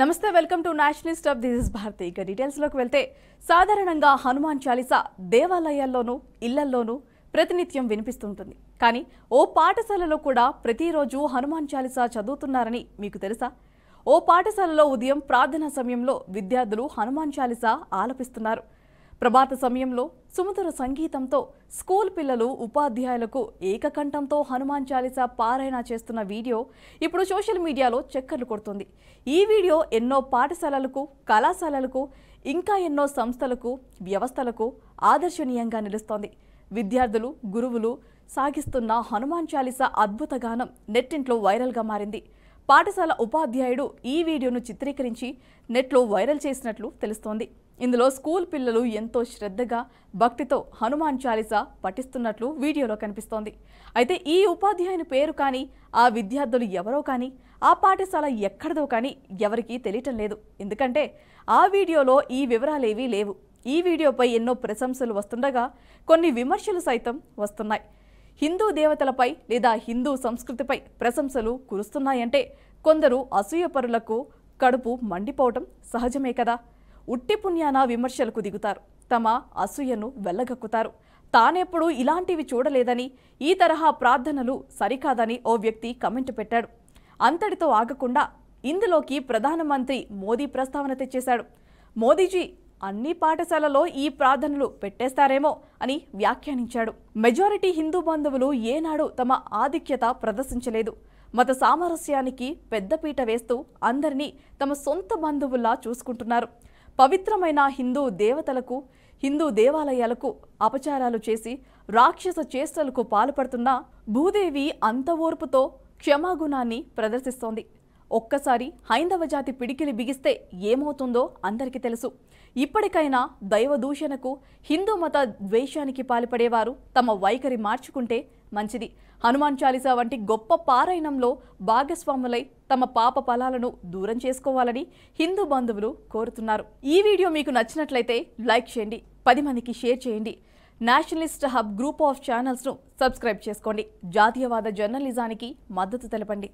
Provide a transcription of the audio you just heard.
నమస్తే welcome to national stop this is Bharati ఇక డీటెయిల్స్లోకి వెళ్తే సాధారణంగా హనుమాన్ చాలీస దేవాలయాల్లోనూ ఇళ్లల్లోనూ ప్రతినిత్యం వినిపిస్తుంటుంది కానీ ఓ పాఠశాలలో కూడా ప్రతిరోజు హనుమాన్ చాలీస చదువుతున్నారని మీకు తెలుసా ఓ పాఠశాలలో ఉదయం ప్రార్థనా సమయంలో విద్యార్థులు హనుమాన్ చాలీసా ఆలపిస్తున్నారు ప్రభాత సమయంలో సుమధుర సంగీతంతో స్కూల్ పిల్లలు ఉపాధ్యాయులకు ఏకకంఠంతో హనుమాన్ చాలీస పారాయణ చేస్తున్న వీడియో ఇప్పుడు సోషల్ మీడియాలో చక్కర్లు కొడుతుంది ఈ వీడియో ఎన్నో పాఠశాలలకు కళాశాలలకు ఇంకా ఎన్నో సంస్థలకు వ్యవస్థలకు ఆదర్శనీయంగా నిలుస్తోంది విద్యార్థులు గురువులు సాగిస్తున్న హనుమాన్ చాలీస అద్భుత గానం నెట్టింట్లో వైరల్గా మారింది పాఠశాల ఉపాధ్యాయుడు ఈ వీడియోను చిత్రీకరించి నెట్లో వైరల్ చేసినట్లు తెలుస్తోంది ఇందులో స్కూల్ పిల్లలు ఎంతో శ్రద్ధగా భక్తితో హనుమాన్ చాలీస పఠిస్తున్నట్లు వీడియోలో కనిపిస్తోంది అయితే ఈ ఉపాధ్యాయుని పేరు కానీ ఆ విద్యార్థులు ఎవరో కానీ ఆ పాఠశాల ఎక్కడదో కానీ ఎవరికీ తెలియటం లేదు ఎందుకంటే ఆ వీడియోలో ఈ వివరాలేవీ లేవు ఈ వీడియోపై ఎన్నో ప్రశంసలు వస్తుండగా కొన్ని విమర్శలు సైతం వస్తున్నాయి హిందూ దేవతలపై లేదా హిందూ సంస్కృతిపై ప్రశంసలు కురుస్తున్నాయంటే కొందరు అసూయపరులకు కడుపు మండిపోవటం సహజమే కదా ఉట్టి పుణ్యాన విమర్శలకు దిగుతారు తమ అసూయను వెళ్ళగక్కుతారు తానెప్పుడు ఇలాంటివి చూడలేదని ఈ తరహా ప్రార్థనలు సరికాదని ఓ వ్యక్తి కమెంట్ పెట్టాడు అంతటితో ఆగకుండా ఇందులోకి ప్రధానమంత్రి మోదీ ప్రస్తావన తెచ్చేశాడు మోదీజీ అన్ని పాఠశాలలో ఈ ప్రార్థనలు పెట్టేస్తారేమో అని వ్యాఖ్యానించాడు మెజారిటీ హిందూ బంధువులు ఏనాడు తమ ఆధిక్యత ప్రదర్శించలేదు మత సామరస్యానికి పెద్దపీట వేస్తూ అందరినీ తమ సొంత బంధువుల్లా చూసుకుంటున్నారు పవిత్రమైన హిందూ దేవతలకు హిందూ దేవాలయాలకు అపచారాలు చేసి రాక్షస చేష్టలకు పాల్పడుతున్న భూదేవి అంత ఓర్పుతో క్షమాగుణాన్ని ప్రదర్శిస్తోంది ఒక్కసారి హైందవ జాతి పిడికిలి బిగిస్తే ఏమవుతుందో అందరికీ తెలుసు ఇప్పటికైనా దైవ దూషణకు హిందూ మత ద్వేషానికి పాల్పడేవారు తమ వైఖరి మార్చుకుంటే మంచిది హనుమాన్ చాలీసా వంటి గొప్ప పారాయణంలో భాగస్వాములై తమ పాప ఫలాలను దూరం చేసుకోవాలని హిందూ బంధువులు కోరుతున్నారు ఈ వీడియో మీకు నచ్చినట్లయితే లైక్ చేయండి పది మందికి షేర్ చేయండి నేషనలిస్ట్ హబ్ గ్రూప్ ఆఫ్ ఛానల్స్ను సబ్స్క్రైబ్ చేసుకోండి జాతీయవాద జర్నలిజానికి మద్దతు తెలపండి